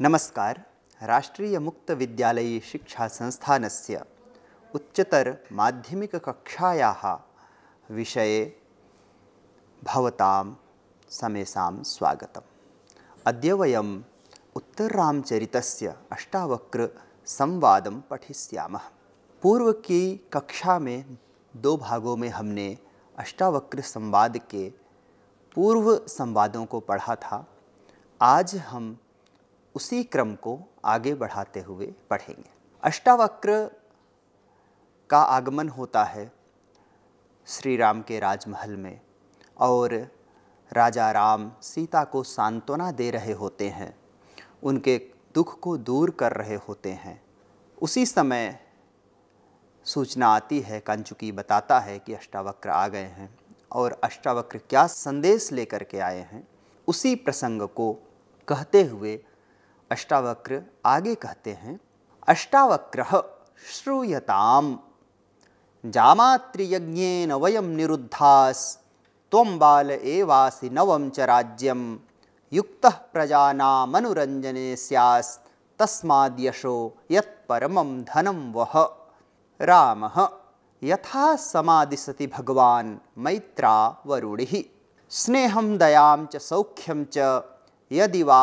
नमस्कार राष्ट्रीय मुक्त राष्ट्रीयमुक्तविद्यालये शिक्षासंस्थानस्य उच्चतरमाध्यमिककक्षायाः विषये भवतां स्वागत अद अद्य उत्तररामचरित अष्टावक्र संवाद पठिष्यामः पूर्व की कक्षा में दो भागों में हमने अष्टावक्र संवाद के पूर्व संवादों को पढ़ा था आज हम उसी क्रम को आगे बढ़ाते हुए पढ़ेंगे अष्टावक्र का आगमन होता है श्री राम के राजमहल में और राजा राम सीता को सांत्वना दे रहे होते हैं उनके दुख को दूर कर रहे होते हैं उसी समय सूचना आती है कंचुकी बताता है कि अष्टावक्र आ गए हैं और अष्टावक्र क्या संदेश लेकर के आए हैं उसी प्रसंग को कहते हुए अष्टावक्र आगे कहते हैं अष्टावक्र श्रूयताम जामात्रियज्ञेन वयम निरुद्धास तम बाल एवासि नवम च राज्यम युक्त प्रजानामनुरंजने स्यास् तस्माद्यशो यत्परमं धनं वह रामः यथा समादिशति भगवान् मैत्रा वरुणिः स्नेहं दयां च सौख्यं च यदि वा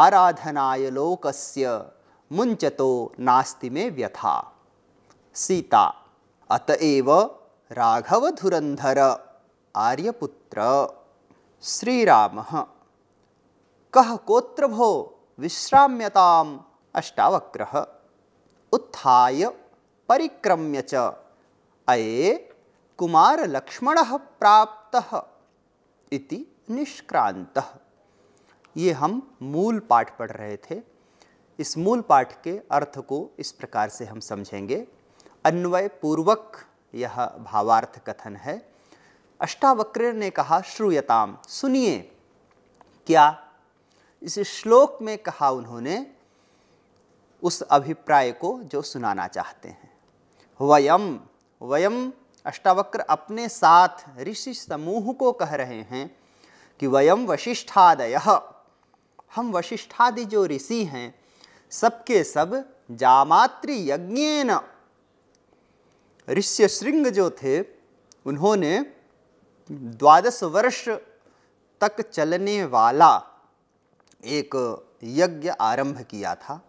आराधनाय लोकस्य मुंचतो नास्ति मे व्यथा सीता अतएव राघवधुरंधर आर्यपुत्र श्रीराम कह कोत्र भो विश्राम्यता अष्टावक्र उत्थाय परिक्रम्य च अये कुमारलक्ष्मण प्राप्त इति निष्क्रांत ये हम मूल पाठ पढ़ रहे थे इस मूल पाठ के अर्थ को इस प्रकार से हम समझेंगे अन्वय पूर्वक यह भावार्थ कथन है अष्टावक्र ने कहा श्रूयताम सुनिए क्या इस श्लोक में कहा उन्होंने उस अभिप्राय को जो सुनाना चाहते हैं वयम वयम अष्टावक्र अपने साथ ऋषि समूह को कह रहे हैं कि वयम वशिष्ठादय हम वशिष्ठादि जो ऋषि हैं सबके सब जामात्र यज्ञ ऋष्य श्रृंग जो थे उन्होंने द्वादश वर्ष तक चलने वाला एक यज्ञ आरंभ किया था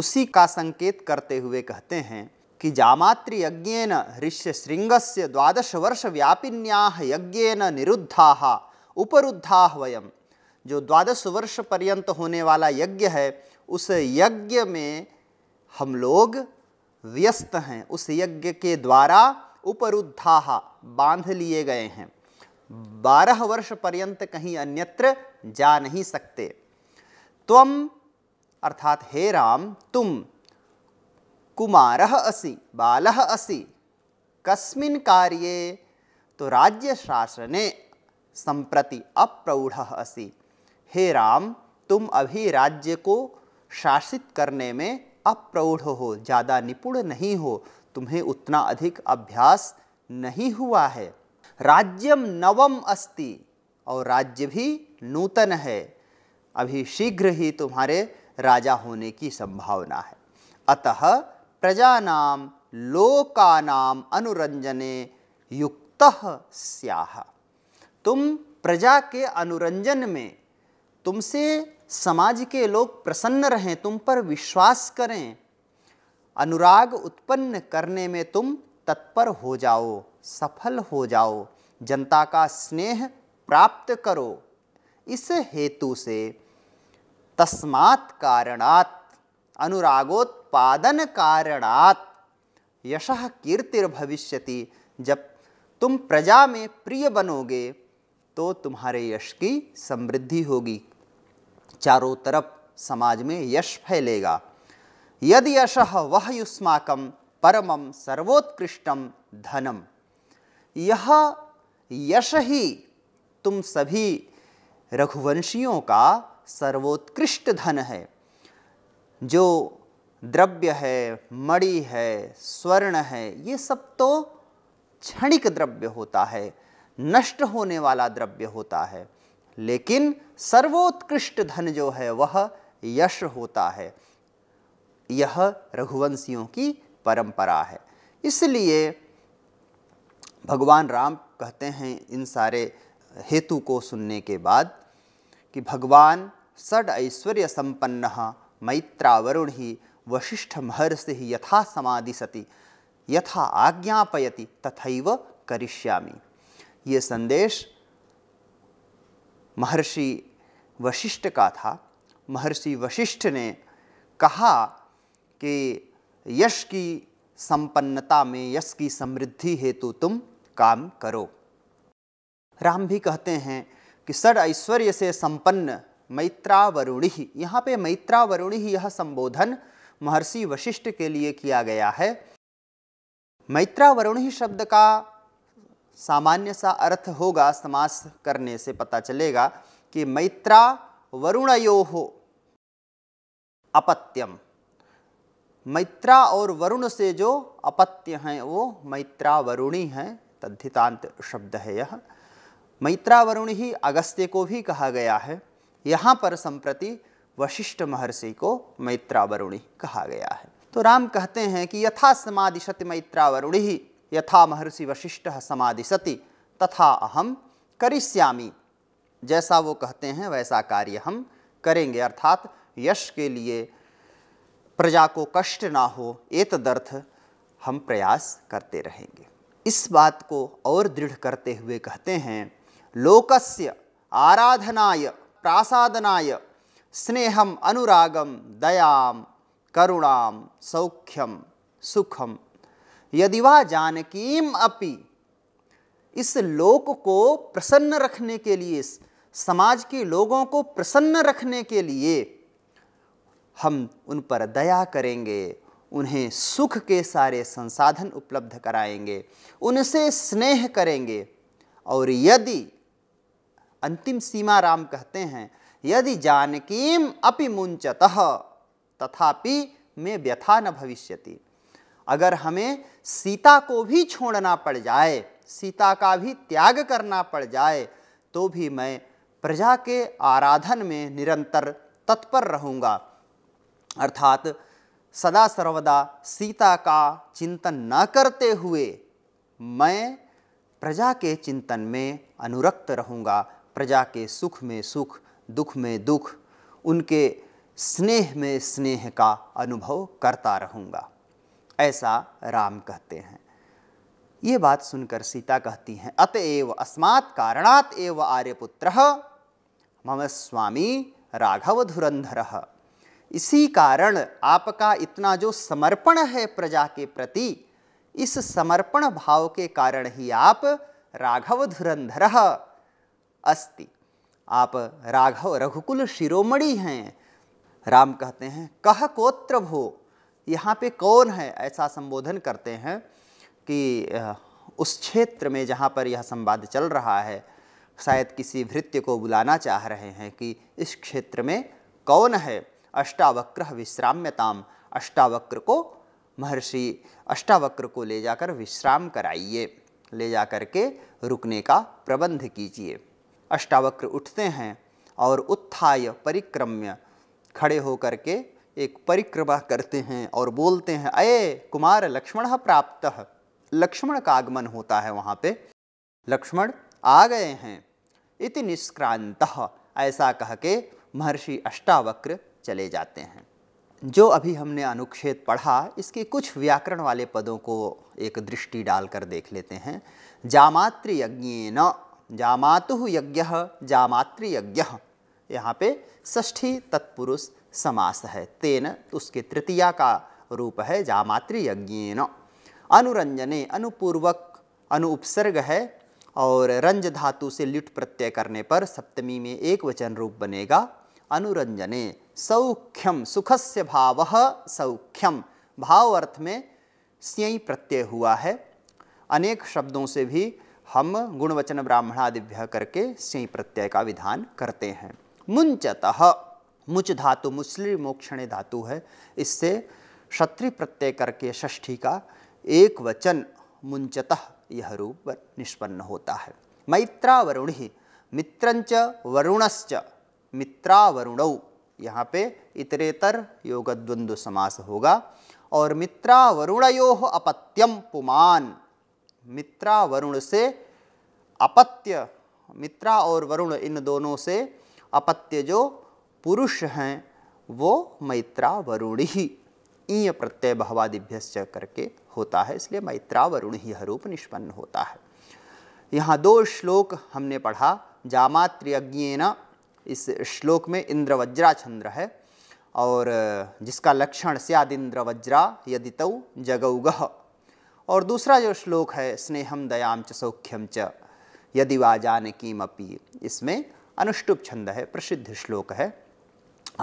उसी का संकेत करते हुए कहते हैं कि जामात्र यज्ञ ऋष्य से द्वादश वर्ष व्यापिन्या यज्ञ निरुद्धा उपरुद्धाह वयम जो द्वादश वर्ष पर्यंत होने वाला यज्ञ है उस यज्ञ में हम लोग व्यस्त हैं उस यज्ञ के द्वारा उपरुद्धाह बांध लिए गए हैं बारह वर्ष पर्यंत कहीं अन्यत्र जा नहीं सकते तम अर्थात हे राम तुम कुमार असी बाल असी कस्मिन कार्ये तो राज्य शासने संप्रति अप्रौढ़ असी हे राम तुम अभी राज्य को शासित करने में अप्रौढ़ हो ज़्यादा निपुण नहीं हो तुम्हें उतना अधिक अभ्यास नहीं हुआ है राज्यम नवम अस्ति और राज्य भी नूतन है अभी शीघ्र ही तुम्हारे राजा होने की संभावना है अतः प्रजानाम लोकानाम अनुरंजने युक्त स्याह तुम प्रजा के अनुरंजन में तुमसे समाज के लोग प्रसन्न रहें तुम पर विश्वास करें अनुराग उत्पन्न करने में तुम तत्पर हो जाओ सफल हो जाओ जनता का स्नेह प्राप्त करो इस हेतु से तस्मात् कारणात् अनुरागोत्पादन कारणात् यश कीर्तिर्भविष्यति जब तुम प्रजा में प्रिय बनोगे तो तुम्हारे यश की समृद्धि होगी चारों तरफ समाज में यश फैलेगा यद यश वह युष्माकम परमम सर्वोत्कृष्टम धनम यह यश ही तुम सभी रघुवंशियों का सर्वोत्कृष्ट धन है जो द्रव्य है मणि है स्वर्ण है ये सब तो क्षणिक द्रव्य होता है नष्ट होने वाला द्रव्य होता है लेकिन सर्वोत्कृष्ट धन जो है वह यश होता है यह रघुवंशियों की परंपरा है इसलिए भगवान राम कहते हैं इन सारे हेतु को सुनने के बाद कि भगवान षड ऐश्वर्य संपन्न मैत्रावरुण ही वशिष्ठ महर्षि ही यथा समाधि सती यथा आज्ञापयति तथैव करिष्यामि ये संदेश महर्षि वशिष्ठ का था महर्षि वशिष्ठ ने कहा कि यश की संपन्नता में यश की समृद्धि हेतु तुम काम करो राम भी कहते हैं कि सड ऐश्वर्य से संपन्न मैत्रावरुणी यहाँ पे मैत्रावरुणी यह संबोधन महर्षि वशिष्ठ के लिए किया गया है मैत्रावरुणी शब्द का सामान्य सा अर्थ होगा समास करने से पता चलेगा कि मैत्रा वरुणयो हो अपत्यम मैत्रा और वरुण से जो अपत्य हैं वो मैत्रा वरुणी हैं तद्धितांत शब्द है यह मैत्रा वरुण ही अगस्त्य को भी कहा गया है यहाँ पर संप्रति वशिष्ठ महर्षि को मैत्रा वरुणी कहा गया है तो राम कहते हैं कि यथा समाधिशत मैत्रा वरुणी यथा महर्षि वशिष्ठ समाधि सती तथा अहम करिष्यामी जैसा वो कहते हैं वैसा कार्य हम करेंगे अर्थात यश के लिए प्रजा को कष्ट ना हो एतदर्थ हम प्रयास करते रहेंगे इस बात को और दृढ़ करते हुए कहते हैं लोकस्य आराधनाय प्रासादनाय स्नेहम अनुरागम दयाम करुणाम सौख्यम सुखम यदि वह जानकीम अपि इस लोक को प्रसन्न रखने के लिए समाज के लोगों को प्रसन्न रखने के लिए हम उन पर दया करेंगे उन्हें सुख के सारे संसाधन उपलब्ध कराएंगे उनसे स्नेह करेंगे और यदि अंतिम सीमा राम कहते हैं यदि जानकीम अपि मुंचत तथापि में व्यथा न भविष्यति अगर हमें सीता को भी छोड़ना पड़ जाए सीता का भी त्याग करना पड़ जाए तो भी मैं प्रजा के आराधन में निरंतर तत्पर रहूँगा अर्थात सदा सर्वदा सीता का चिंतन न करते हुए मैं प्रजा के चिंतन में अनुरक्त रहूँगा प्रजा के सुख में सुख दुख में दुख उनके स्नेह में स्नेह का अनुभव करता रहूँगा ऐसा राम कहते हैं ये बात सुनकर सीता कहती हैं अतएव अस्मात् कारणात एव आर्यपुत्र मम स्वामी राघव धुरंधर इसी कारण आपका इतना जो समर्पण है प्रजा के प्रति इस समर्पण भाव के कारण ही आप राघव धुरंधर अस्ति आप राघव रघुकुल शिरोमणि हैं राम कहते हैं कह कोत्र भो यहाँ पे कौन है ऐसा संबोधन करते हैं कि उस क्षेत्र में जहाँ पर यह संवाद चल रहा है शायद किसी भृत्य को बुलाना चाह रहे हैं कि इस क्षेत्र में कौन है अष्टावक्र विश्राम्यताम अष्टावक्र को महर्षि अष्टावक्र को ले जाकर विश्राम कराइए ले जा कर के रुकने का प्रबंध कीजिए अष्टावक्र उठते हैं और उत्थाय परिक्रम्य खड़े होकर के एक परिक्रमा करते हैं और बोलते हैं अये कुमार लक्ष्मण प्राप्त लक्ष्मण का आगमन होता है वहाँ पे लक्ष्मण आ गए हैं इति निष्क्रांत ऐसा कह के महर्षि अष्टावक्र चले जाते हैं जो अभी हमने अनुच्छेद पढ़ा इसके कुछ व्याकरण वाले पदों को एक दृष्टि डालकर देख लेते हैं जामातृयज्ञ न जामातु यज्ञ जामातृयज्ञ यहाँ पे ष्ठी तत्पुरुष समास है तेन उसके तृतीया का रूप है जामात्री अनुरंजने अनुपूर्वक अनुउपसर्ग है और रंज धातु से लिट प्रत्यय करने पर सप्तमी में एक वचन रूप बनेगा अनुरंजने सौख्यम सुखस्य भाव सौख्यम भाव अर्थ में स्यई प्रत्यय हुआ है अनेक शब्दों से भी हम गुणवचन ब्राह्मणादिभ्य करके स्यई प्रत्यय का विधान करते हैं मुंचतः मुच धातु मुस्लिम मोक्षणे धातु है इससे क्षत्रि प्रत्यय करके षष्ठी का एक वचन मुंचतः यह रूप निष्पन्न होता है वरुण ही मित्रंच वरुणश्च वरुण यहाँ पे इतरेतर योगद्वंद्व समास होगा और मित्रा वरुण अपत्यम पुमान वरुण से अपत्य मित्रा और वरुण इन दोनों से अपत्य जो पुरुष हैं वो मैत्रा वरुण ही ईय प्रत्यय भवादिभ्यश्च करके होता है इसलिए मैत्रा वरुण ही हरूप निष्पन्न होता है यहाँ दो श्लोक हमने पढ़ा जामात्रियज्ञेन इस श्लोक में इंद्रवज्रा छंद्र है और जिसका लक्षण सियादिंद्र वज्रा यदि तौ जगौगह और दूसरा जो श्लोक है स्नेहम दयाम च सौख्यम च यदि वा जान किमपी इसमें अनुष्टुप छंद है प्रसिद्ध श्लोक है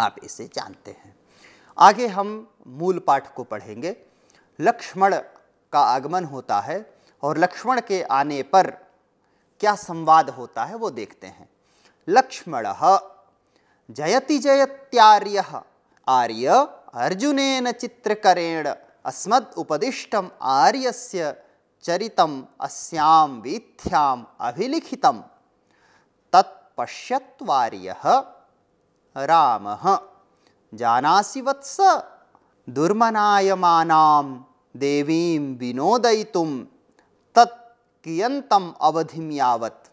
आप इसे जानते हैं आगे हम मूल पाठ को पढ़ेंगे लक्ष्मण का आगमन होता है और लक्ष्मण के आने पर क्या संवाद होता है वो देखते हैं लक्ष्मण जयति जयत्यार्य आर्य अर्जुन चित्रकरेण अस्मद उपदिष्ट आर्यस्य चरितम अस्याम वीथ्याम अभिलिखितम तत्पश्यत्वार्यः रामः जानासि वत्स दुर्मनायमानां देवीं विनोदयितुं तत् कियन्तम् अवधिं यावत्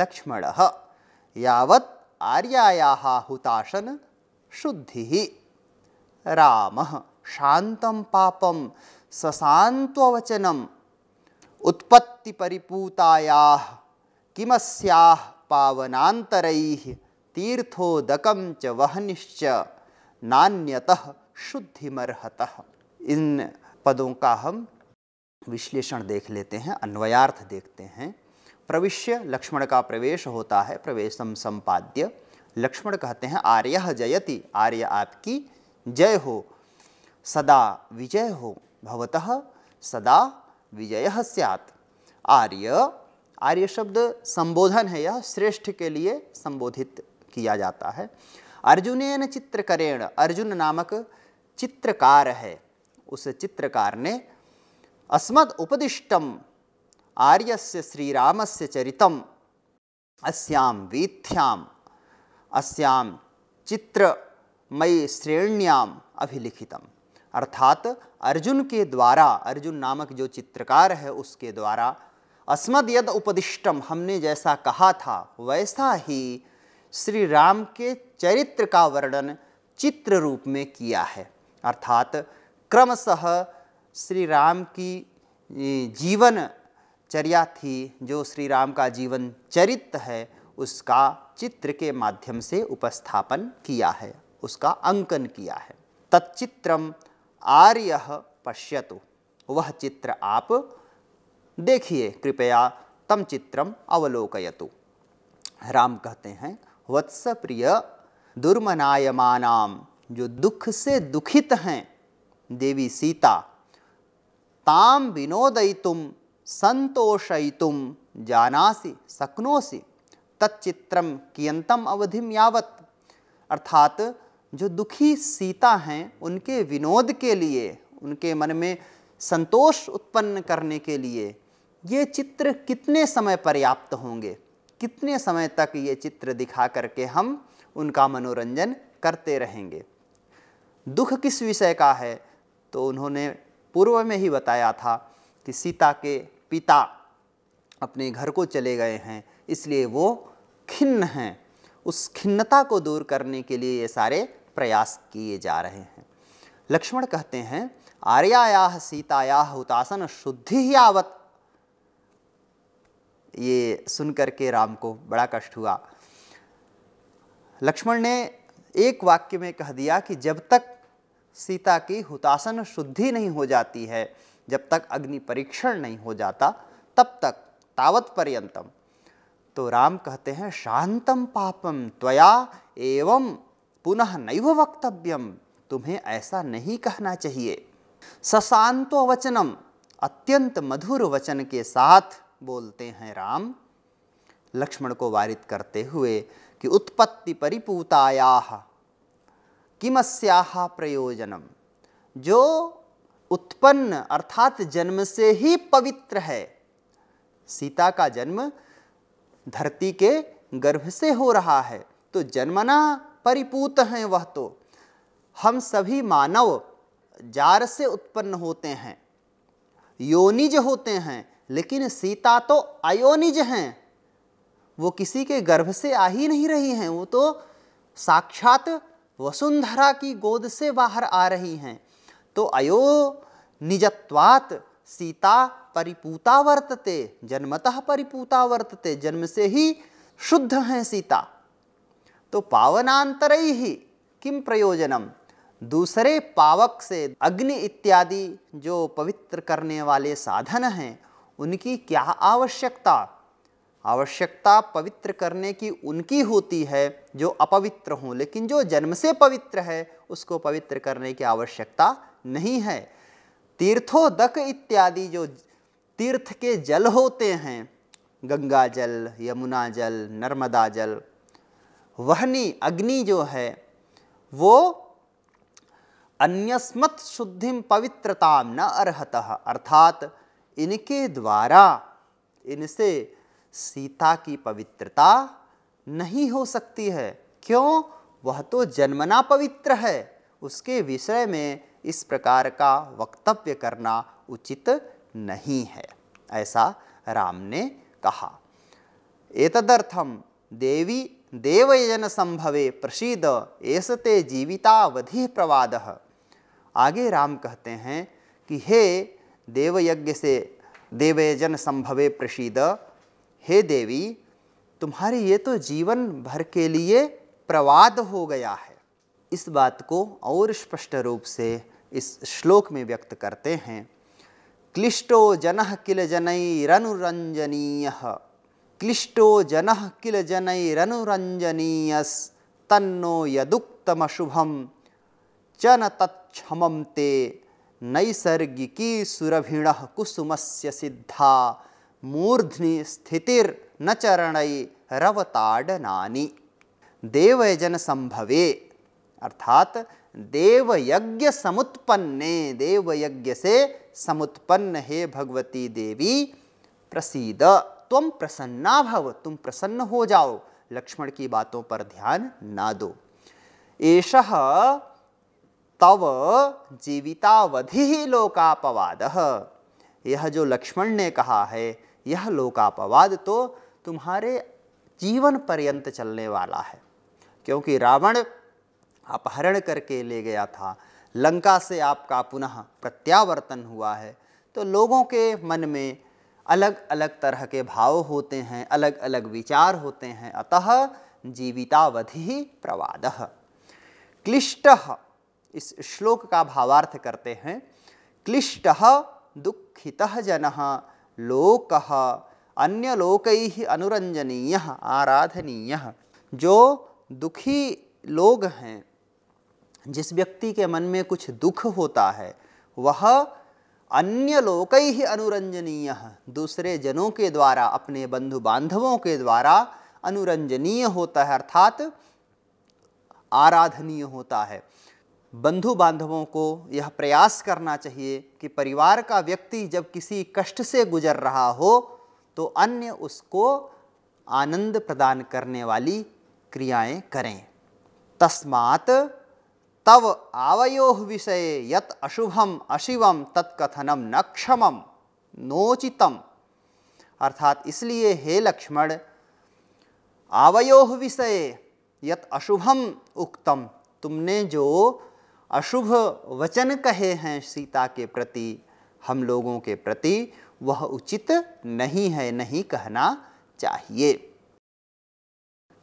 लक्ष्मणः यावत् आर्यायाः शुद्धिः रामः शान्तं पापं ससान्त्ववचनम् उत्पत्तिपरिपूतायाः किमस्याः पावनान्तरैः तीर्थोदकम च वहनिश्च नान्यतः शुद्धिमर्हत इन पदों का हम विश्लेषण देख लेते हैं अन्वयार्थ देखते हैं प्रविश्य लक्ष्मण का प्रवेश होता है प्रवेशम संपाद्य लक्ष्मण कहते हैं आर्य जयति आर्य आपकी जय हो सदा विजय हो भवतः सदा विजय सैत् आर्य आर्य शब्द संबोधन है यह श्रेष्ठ के लिए संबोधित किया जाता है अर्जुनेन चित्रकरेण अर्जुन नामक चित्रकार है उस चित्रकार ने अस्मद उपदिष्टम आर्यस्य श्रीरामस्य चरितम अस्याम वीथ्याम अस्याम चित्रमयी श्रेण्याम अभिलिखितम अर्थात अर्जुन के द्वारा अर्जुन नामक जो चित्रकार है उसके द्वारा अस्मद यद उपदिष्टम हमने जैसा कहा था वैसा ही श्री राम के चरित्र का वर्णन चित्र रूप में किया है अर्थात क्रमशः श्री राम की जीवन चर्या थी जो श्री राम का जीवन चरित्र है उसका चित्र के माध्यम से उपस्थापन किया है उसका अंकन किया है तच्चित्रम आर्य पश्यतु वह चित्र आप देखिए कृपया तम चित्रम अवलोकयतु राम कहते हैं वत्स प्रिय दुर्मनायमानाम जो दुख से दुखित हैं देवी सीता ताम विनोदयितुम संतोषयितुम जानासी सकनोसी तच्चित्रम कियंतम अवधिम यावत अर्थात जो दुखी सीता हैं उनके विनोद के लिए उनके मन में संतोष उत्पन्न करने के लिए ये चित्र कितने समय पर्याप्त होंगे कितने समय तक ये चित्र दिखा करके हम उनका मनोरंजन करते रहेंगे दुख किस विषय का है तो उन्होंने पूर्व में ही बताया था कि सीता के पिता अपने घर को चले गए हैं इसलिए वो खिन्न हैं उस खिन्नता को दूर करने के लिए ये सारे प्रयास किए जा रहे हैं लक्ष्मण कहते हैं आर्याया सीताया उतासन शुद्धि आवत ये सुन कर के राम को बड़ा कष्ट हुआ लक्ष्मण ने एक वाक्य में कह दिया कि जब तक सीता की हुतासन शुद्धि नहीं हो जाती है जब तक अग्नि परीक्षण नहीं हो जाता तब तक तावत पर्यंतम तो राम कहते हैं शांतम पापम त्वया एवं पुनः नैव वक्तव्यम तुम्हें ऐसा नहीं कहना चाहिए सशांतो वचनम अत्यंत मधुर वचन के साथ बोलते हैं राम लक्ष्मण को वारित करते हुए कि उत्पत्ति परिपूताया किमस्या प्रयोजनम जो उत्पन्न अर्थात जन्म से ही पवित्र है सीता का जन्म धरती के गर्भ से हो रहा है तो जन्मना परिपूत हैं वह तो हम सभी मानव जार से उत्पन्न होते हैं योनिज होते हैं लेकिन सीता तो अयोनिज हैं वो किसी के गर्भ से आ ही नहीं रही हैं वो तो साक्षात वसुंधरा की गोद से बाहर आ रही हैं तो अयो निजत्वात सीता परिपूता वर्तते जन्मतः परिपूता वर्तते जन्म से ही शुद्ध हैं सीता तो पावनांतर ही किम प्रयोजनम दूसरे पावक से अग्नि इत्यादि जो पवित्र करने वाले साधन हैं उनकी क्या आवश्यकता आवश्यकता पवित्र करने की उनकी होती है जो अपवित्र हों लेकिन जो जन्म से पवित्र है उसको पवित्र करने की आवश्यकता नहीं है तीर्थोदक इत्यादि जो तीर्थ के जल होते हैं गंगा जल यमुना जल नर्मदा जल वहनी अग्नि जो है वो अन्यस्मत् शुद्धिम पवित्रताम न अर्हत अर्थात इनके द्वारा इनसे सीता की पवित्रता नहीं हो सकती है क्यों वह तो जन्मना पवित्र है उसके विषय में इस प्रकार का वक्तव्य करना उचित नहीं है ऐसा राम ने कहा एतदर्थम देवी देवयजन संभवे प्रसीद एसते जीवितावधि प्रवाद आगे राम कहते हैं कि हे देवयज्ञ से देवयजन संभवे प्रसिद हे देवी तुम्हारे ये तो जीवन भर के लिए प्रवाद हो गया है इस बात को और स्पष्ट रूप से इस श्लोक में व्यक्त करते हैं क्लिष्टो जन किल जनैरनुरंजनीय क्लिष्टो जन किल जनैरनुरंजनीय तन्नो यदुक्तमशुभम शुभम च न तत्म ते नैसर्गिकी सुरभिण से सिद्धा मूर्धनि स्थितिर न चरण रवताड़ना देवयजन संभवे अर्थात देवयज्ञ समुत्पन्ने देवयज्ञ से समुत्पन्न हे भगवती देवी प्रसीद तुम प्रसन्ना भव तुम प्रसन्न हो जाओ लक्ष्मण की बातों पर ध्यान ना दो एष तव जीवितावधि ही लोकापवाद यह जो लक्ष्मण ने कहा है यह लोकापवाद तो तुम्हारे जीवन पर्यंत चलने वाला है क्योंकि रावण अपहरण करके ले गया था लंका से आपका पुनः प्रत्यावर्तन हुआ है तो लोगों के मन में अलग अलग तरह के भाव होते हैं अलग अलग विचार होते हैं अतः जीवितावधि ही प्रवाद क्लिष्ट इस श्लोक का भावार्थ करते हैं क्लिष्ट दुखित जन लोक अन्य लोक अनुरंजनीय आराधनीय जो दुखी लोग हैं जिस व्यक्ति के मन में कुछ दुख होता है वह अन्य लोक ही अनुरंजनीय दूसरे जनों के द्वारा अपने बंधु बांधवों के द्वारा अनुरंजनीय होता है अर्थात आराधनीय होता है बंधु बांधवों को यह प्रयास करना चाहिए कि परिवार का व्यक्ति जब किसी कष्ट से गुजर रहा हो तो अन्य उसको आनंद प्रदान करने वाली क्रियाएं करें तस्मात् तव आवयो विषय यत अशुभम अशिवम तत्कथनम न क्षमम नोचितम अर्थात इसलिए हे लक्ष्मण आवयो विषय यत अशुभम उक्तम तुमने जो अशुभ वचन कहे हैं सीता के प्रति हम लोगों के प्रति वह उचित नहीं है नहीं कहना चाहिए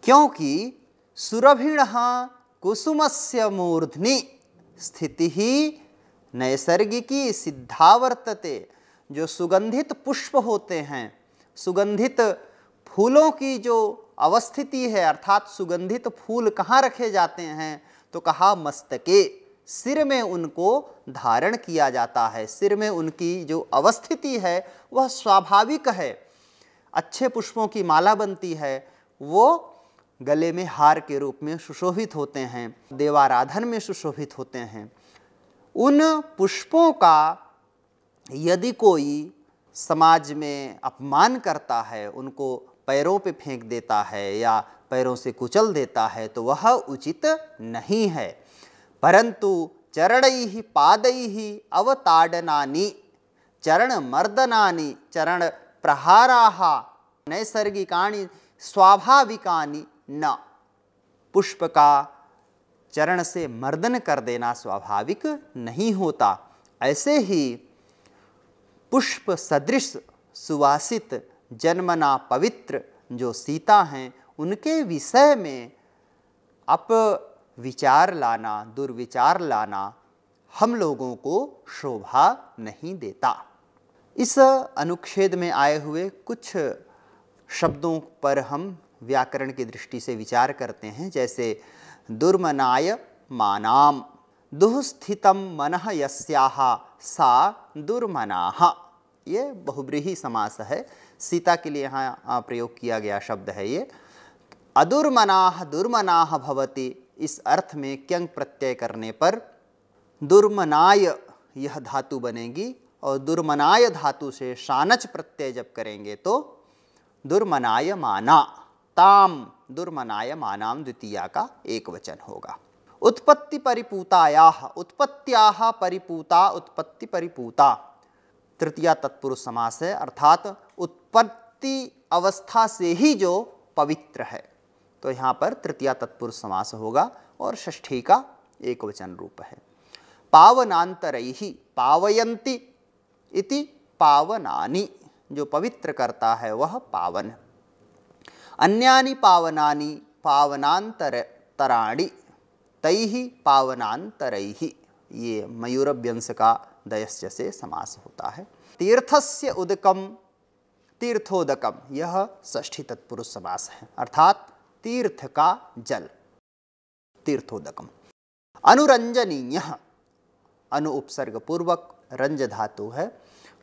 क्योंकि सुरभिण कुसुम से मूर्धनि स्थिति ही नैसर्गिकी सिद्धावर्तते जो सुगंधित पुष्प होते हैं सुगंधित फूलों की जो अवस्थिति है अर्थात सुगंधित फूल कहाँ रखे जाते हैं तो कहा मस्तके सिर में उनको धारण किया जाता है सिर में उनकी जो अवस्थिति है वह स्वाभाविक है अच्छे पुष्पों की माला बनती है वो गले में हार के रूप में सुशोभित होते हैं देवाराधन में सुशोभित होते हैं उन पुष्पों का यदि कोई समाज में अपमान करता है उनको पैरों पे फेंक देता है या पैरों से कुचल देता है तो वह उचित नहीं है परंतु चरण पाद अवताड़ना चरण मर्दना चरण प्रहारा नैसर्गिका स्वाभाविका न पुष्प का चरण से मर्दन कर देना स्वाभाविक नहीं होता ऐसे ही पुष्प सदृश सुवासित जन्मना पवित्र जो सीता हैं उनके विषय में अप विचार लाना दुर्विचार लाना हम लोगों को शोभा नहीं देता इस अनुच्छेद में आए हुए कुछ शब्दों पर हम व्याकरण की दृष्टि से विचार करते हैं जैसे दुर्मनाय मानाम दुस्थित मन यस्या सा दुर्मनाह ये बहुब्रीही समास है सीता के लिए यहाँ प्रयोग किया गया शब्द है ये अदुर्मनाह दुर्मनाह भवति इस अर्थ में क्यंग प्रत्यय करने पर दुर्मनाय यह धातु बनेगी और दुर्मनाय धातु से शानच प्रत्यय जब करेंगे तो दुर्मनाय माना ताम दुर्मनाय मानाम द्वितीया का एक वचन होगा उत्पत्ति परिपूताया उत्पत्तिया परिपूता उत्पत्ति परिपूता तृतीया तत्पुरुष समास है अर्थात उत्पत्ति अवस्था से ही जो पवित्र है तो यहाँ पर तृतीया तत्पुरुष समास होगा और षष्ठी का एक वचन रूप है पावनांतर ही पावयंती इति पावनानी जो पवित्र करता है वह पावन अन्यानी पावनानी पावनांतर तराणी तई पावनांतर ये मयूरभ्यंश का दयस्य से समास होता है तीर्थस्य उदकम तीर्थोदकम यह षष्ठी तत्पुरुष समास है अर्थात तीर्थ का जल तीर्थोदकम अनुरंजनीय अनु उपसर्ग पूर्वक रंज धातु है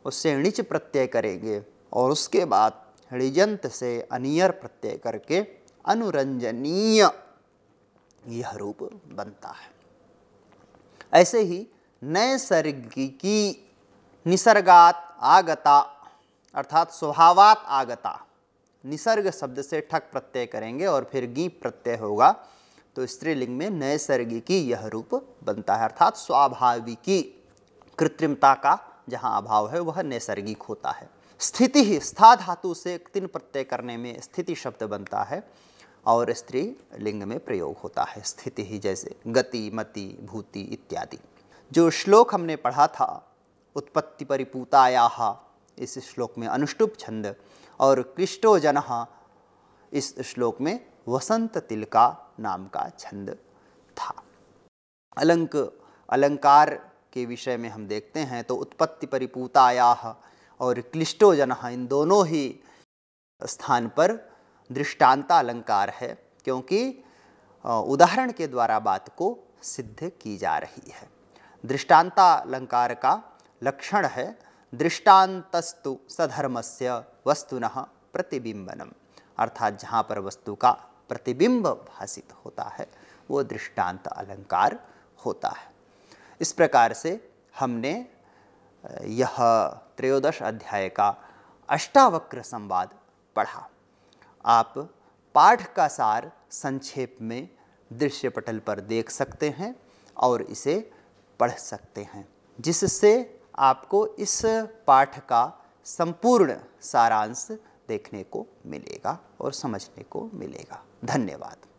उससे णिच प्रत्यय करेंगे और उसके बाद ऋजंत से अनियर प्रत्यय करके अनुरंजनीय यह रूप बनता है ऐसे ही नैसर्गिकी की निसर्गात आगता अर्थात स्वभावात आगता निसर्ग शब्द से ठक प्रत्यय करेंगे और फिर गी प्रत्यय होगा तो स्त्रीलिंग में नैसर्गिकी यह रूप बनता है अर्थात स्वाभाविकी कृत्रिमता का जहाँ अभाव है वह नैसर्गिक होता है स्थिति ही स्था धातु से तीन प्रत्यय करने में स्थिति शब्द बनता है और स्त्री लिंग में प्रयोग होता है स्थिति ही जैसे गति मति भूति इत्यादि जो श्लोक हमने पढ़ा था उत्पत्ति परिपूताया इस श्लोक में अनुष्टुप छंद और क्लिष्टो जन इस श्लोक में वसंत तिलका नाम का छंद था अलंक अलंकार के विषय में हम देखते हैं तो उत्पत्ति परिपूताया और क्लिष्टो जन इन दोनों ही स्थान पर दृष्टांता अलंकार है क्योंकि उदाहरण के द्वारा बात को सिद्ध की जा रही है दृष्टांता अलंकार का लक्षण है दृष्टांतस्तु सधर्मस्य वस्तुनः प्रतिबिंबनम अर्थात जहाँ पर वस्तु का प्रतिबिंब भाषित होता है वो दृष्टांत अलंकार होता है इस प्रकार से हमने यह त्रयोदश अध्याय का अष्टावक्र संवाद पढ़ा आप पाठ का सार संक्षेप में दृश्य पटल पर देख सकते हैं और इसे पढ़ सकते हैं जिससे आपको इस पाठ का संपूर्ण सारांश देखने को मिलेगा और समझने को मिलेगा धन्यवाद